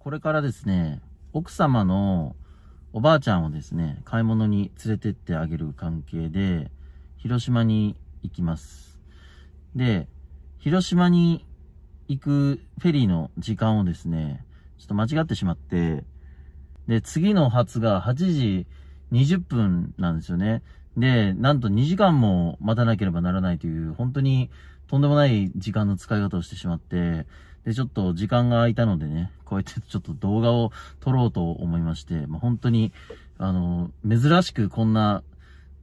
これからですね、奥様のおばあちゃんをですね、買い物に連れてってあげる関係で、広島に行きます。で、広島に行くフェリーの時間をですね、ちょっと間違ってしまって、で、次の発が8時20分なんですよね。で、なんと2時間も待たなければならないという、本当にとんでもない時間の使い方をしてしまって、で、ちょっと時間が空いたのでね、こうやってちょっと動画を撮ろうと思いまして、まあ、本当に、あの、珍しくこんな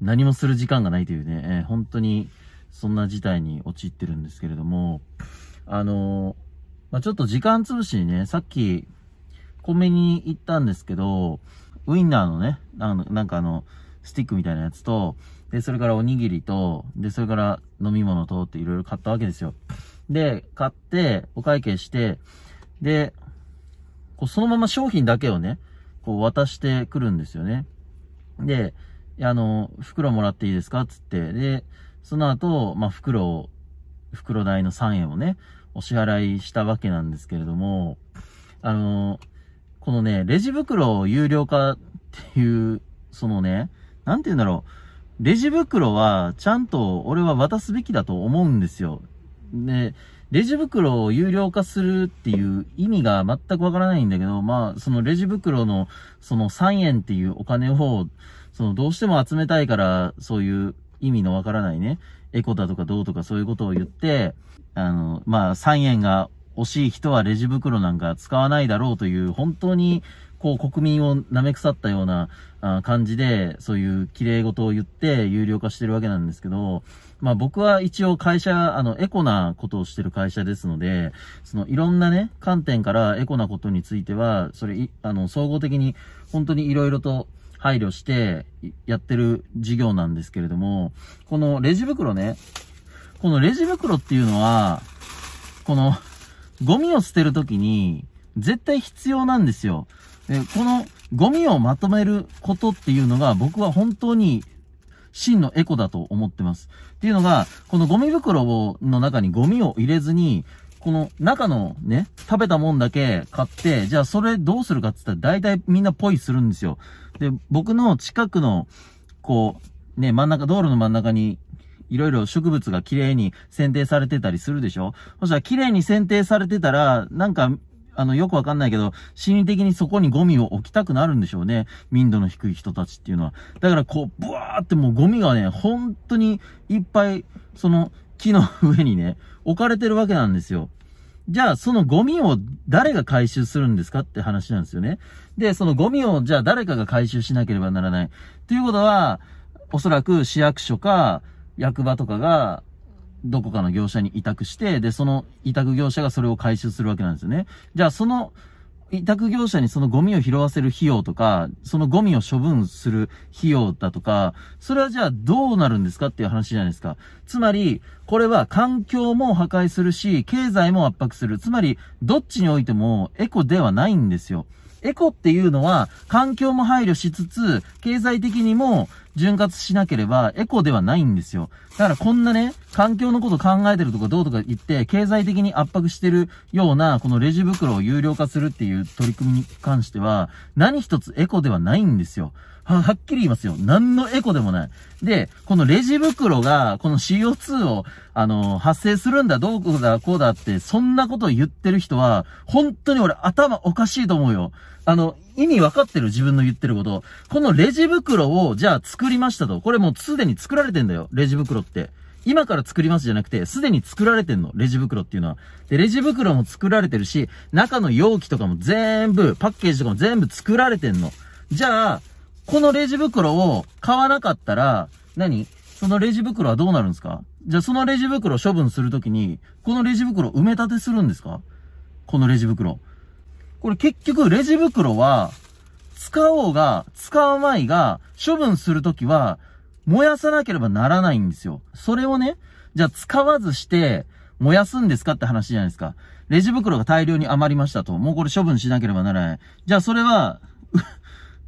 何もする時間がないというね、えー、本当にそんな事態に陥ってるんですけれども、あの、まあ、ちょっと時間潰しにね、さっきコンビニ行ったんですけど、ウインナーのね、あのなんかあの、スティックみたいなやつと、で、それからおにぎりと、で、それから飲み物とっていろいろ買ったわけですよ。で、買って、お会計して、で、こうそのまま商品だけをね、こう渡してくるんですよね。で、あの、袋もらっていいですかつって、で、その後、まあ、袋を、袋代の3円をね、お支払いしたわけなんですけれども、あの、このね、レジ袋を有料化っていう、そのね、なんて言うんだろう、レジ袋はちゃんと俺は渡すべきだと思うんですよ。で、レジ袋を有料化するっていう意味が全くわからないんだけど、まあ、そのレジ袋の、その3円っていうお金を、そのどうしても集めたいから、そういう意味のわからないね、エコだとかどうとかそういうことを言って、あの、まあ、3円が惜しい人はレジ袋なんか使わないだろうという、本当にこう国民を舐め腐ったようなあ感じで、そういう綺麗事を言って有料化してるわけなんですけど、まあ僕は一応会社、あの、エコなことをしてる会社ですので、そのいろんなね、観点からエコなことについては、それ、あの、総合的に本当にいろいろと配慮してやってる事業なんですけれども、このレジ袋ね、このレジ袋っていうのは、この、ゴミを捨てるときに、絶対必要なんですよ。で、このゴミをまとめることっていうのが僕は本当に真のエコだと思ってます。っていうのが、このゴミ袋を、の中にゴミを入れずに、この中のね、食べたもんだけ買って、じゃあそれどうするかって言ったら大体みんなポイするんですよ。で、僕の近くの、こう、ね、真ん中、道路の真ん中にいろいろ植物が綺麗に剪定されてたりするでしょそしたら綺麗に剪定されてたら、なんかあの、よくわかんないけど、心理的にそこにゴミを置きたくなるんでしょうね。民度の低い人たちっていうのは。だからこう、ブワーってもうゴミがね、本当にいっぱい、その、木の上にね、置かれてるわけなんですよ。じゃあ、そのゴミを誰が回収するんですかって話なんですよね。で、そのゴミを、じゃあ誰かが回収しなければならない。ということは、おそらく市役所か、役場とかが、どこかの業者に委託して、で、その委託業者がそれを回収するわけなんですよね。じゃあ、その、委託業者にそのゴミを拾わせる費用とか、そのゴミを処分する費用だとか、それはじゃあどうなるんですかっていう話じゃないですか。つまり、これは環境も破壊するし、経済も圧迫する。つまり、どっちにおいてもエコではないんですよ。エコっていうのは、環境も配慮しつつ、経済的にも潤滑しなければ、エコではないんですよ。だからこんなね、環境のこと考えてるとかどうとか言って、経済的に圧迫してるような、このレジ袋を有料化するっていう取り組みに関しては、何一つエコではないんですよ。は、はっきり言いますよ。何のエコでもない。で、このレジ袋が、この CO2 を、あの、発生するんだ、どうだ、こうだって、そんなことを言ってる人は、本当に俺頭おかしいと思うよ。あの、意味わかってる自分の言ってること。このレジ袋を、じゃあ作りましたと。これもうすでに作られてんだよ、レジ袋って。今から作りますじゃなくて、すでに作られてんの、レジ袋っていうのは。で、レジ袋も作られてるし、中の容器とかも全部、パッケージとかも全部作られてんの。じゃあ、このレジ袋を買わなかったら、何そのレジ袋はどうなるんですかじゃあそのレジ袋処分するときに、このレジ袋埋め立てするんですかこのレジ袋。これ結局レジ袋は、使おうが、使うまいが、処分するときは、燃やさなければならないんですよ。それをね、じゃあ使わずして、燃やすんですかって話じゃないですか。レジ袋が大量に余りましたと。もうこれ処分しなければならない。じゃあそれは、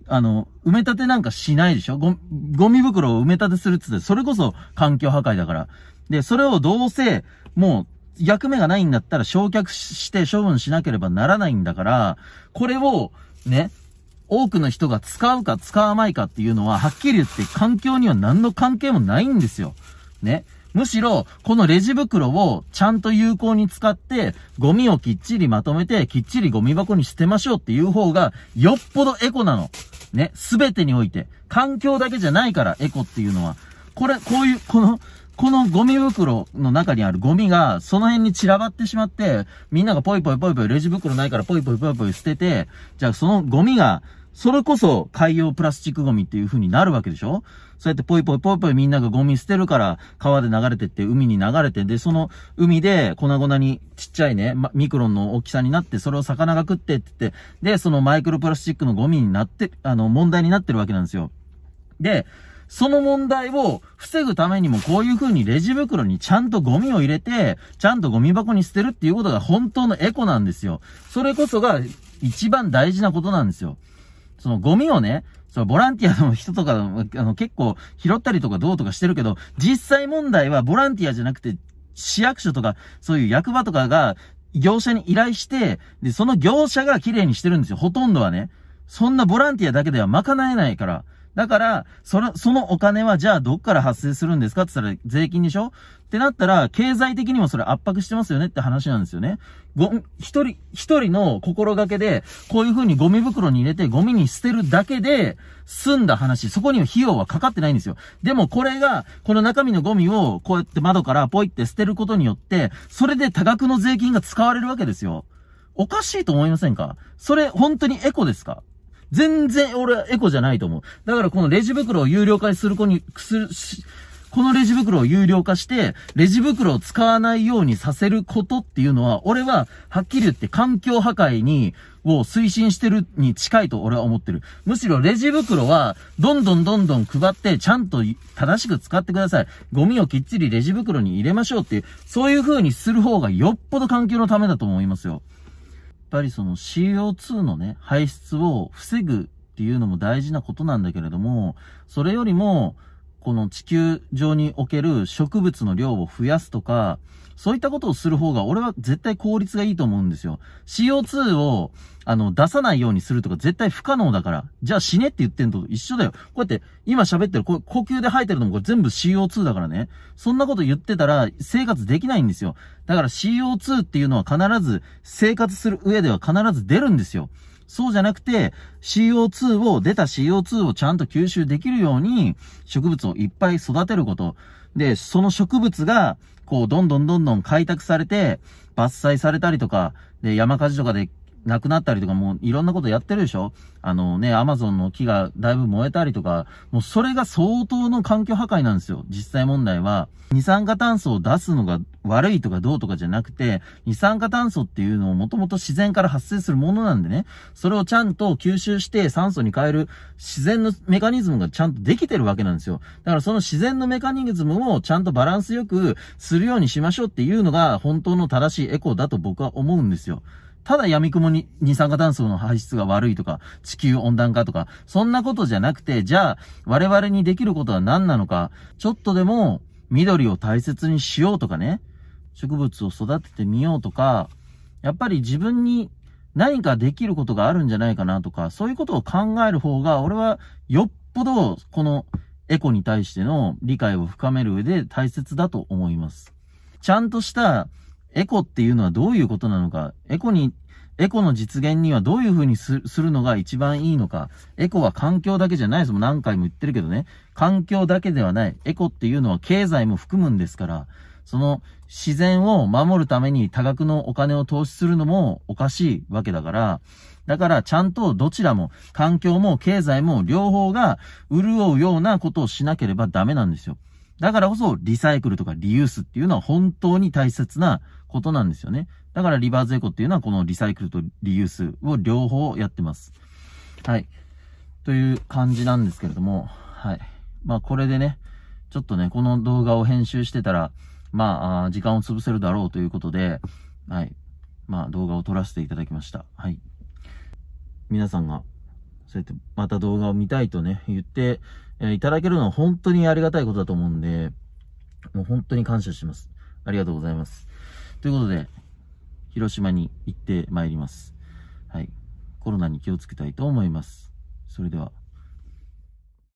あの、埋め立てなんかしないでしょゴミ袋を埋め立てするっつって、それこそ環境破壊だから。で、それをどうせ、もう、役目がないんだったら焼却して処分しなければならないんだから、これを、ね、多くの人が使うか使わないかっていうのは、はっきり言って環境には何の関係もないんですよ。ね。むしろ、このレジ袋をちゃんと有効に使って、ゴミをきっちりまとめて、きっちりゴミ箱に捨てましょうっていう方が、よっぽどエコなの。ね、すべてにおいて、環境だけじゃないから、エコっていうのは。これ、こういう、この、このゴミ袋の中にあるゴミが、その辺に散らばってしまって、みんながポイポイポイポイ、レジ袋ないからポイポイポイポイ捨てて、じゃあそのゴミが、それこそ海洋プラスチックゴミっていう風になるわけでしょそうやってぽいぽいぽいぽいみんながゴミ捨てるから、川で流れてって海に流れて、で、その海で粉々にちっちゃいね、ミクロンの大きさになって、それを魚が食ってって言って、で、そのマイクロプラスチックのゴミになって、あの、問題になってるわけなんですよ。で、その問題を防ぐためにもこういう風にレジ袋にちゃんとゴミを入れて、ちゃんとゴミ箱に捨てるっていうことが本当のエコなんですよ。それこそが一番大事なことなんですよ。そのゴミをね、そのボランティアの人とか、あの、結構拾ったりとかどうとかしてるけど、実際問題はボランティアじゃなくて、市役所とか、そういう役場とかが、業者に依頼して、で、その業者が綺麗にしてるんですよ。ほとんどはね。そんなボランティアだけでは賄えないから。だから、その、そのお金はじゃあどっから発生するんですかって言ったら税金でしょってなったら、経済的にもそれ圧迫してますよねって話なんですよね。ご、一人、一人の心がけで、こういう風にゴミ袋に入れてゴミに捨てるだけで済んだ話、そこには費用はかかってないんですよ。でもこれが、この中身のゴミをこうやって窓からポイって捨てることによって、それで多額の税金が使われるわけですよ。おかしいと思いませんかそれ本当にエコですか全然俺エコじゃないと思う。だからこのレジ袋を有料化する子に、する、このレジ袋を有料化して、レジ袋を使わないようにさせることっていうのは、俺は、はっきり言って環境破壊に、を推進してるに近いと俺は思ってる。むしろレジ袋は、どんどんどんどん配って、ちゃんと正しく使ってください。ゴミをきっちりレジ袋に入れましょうっていう、そういう風にする方がよっぽど環境のためだと思いますよ。ぱりその CO2 のね、排出を防ぐっていうのも大事なことなんだけれども、それよりも、この地球上における植物の量を増やすとか、そういったことをする方が、俺は絶対効率がいいと思うんですよ。CO2 を、あの、出さないようにするとか絶対不可能だから。じゃあ死ねって言ってんと一緒だよ。こうやって、今喋ってる、こ呼吸で吐いてるのもこれ全部 CO2 だからね。そんなこと言ってたら生活できないんですよ。だから CO2 っていうのは必ず生活する上では必ず出るんですよ。そうじゃなくて、CO2 を、出た CO2 をちゃんと吸収できるように、植物をいっぱい育てること。で、その植物が、こう、どんどんどんどん開拓されて、伐採されたりとか、で、山火事とかで亡くなったりとか、もういろんなことやってるでしょあのね、アマゾンの木がだいぶ燃えたりとか、もうそれが相当の環境破壊なんですよ。実際問題は、二酸化炭素を出すのが悪いとかどうとかじゃなくて、二酸化炭素っていうのをもともと自然から発生するものなんでね、それをちゃんと吸収して酸素に変える自然のメカニズムがちゃんとできてるわけなんですよ。だからその自然のメカニズムをちゃんとバランスよくするようにしましょうっていうのが本当の正しいエコだと僕は思うんですよ。ただ闇雲に二酸化炭素の排出が悪いとか、地球温暖化とか、そんなことじゃなくて、じゃあ、我々にできることは何なのか、ちょっとでも緑を大切にしようとかね、植物を育ててみようとか、やっぱり自分に何かできることがあるんじゃないかなとか、そういうことを考える方が、俺はよっぽど、このエコに対しての理解を深める上で大切だと思います。ちゃんとしたエコっていうのはどういうことなのか、エコに、エコの実現にはどういうふうにするのが一番いいのか、エコは環境だけじゃないです。も何回も言ってるけどね、環境だけではない。エコっていうのは経済も含むんですから、その自然を守るために多額のお金を投資するのもおかしいわけだから、だからちゃんとどちらも環境も経済も両方が潤うようなことをしなければダメなんですよ。だからこそリサイクルとかリユースっていうのは本当に大切なことなんですよね。だからリバーズエコっていうのはこのリサイクルとリユースを両方やってます。はい。という感じなんですけれども、はい。まあこれでね、ちょっとね、この動画を編集してたら、まあ、時間を潰せるだろうということで、はい。まあ動画を撮らせていただきました。はい。皆さんがそうやってまた動画を見たいとね、言って、えいただけるのは本当にありがたいことだと思うんで、もう本当に感謝します。ありがとうございます。ということで、広島に行ってまいります。はい。コロナに気をつけたいと思います。それでは。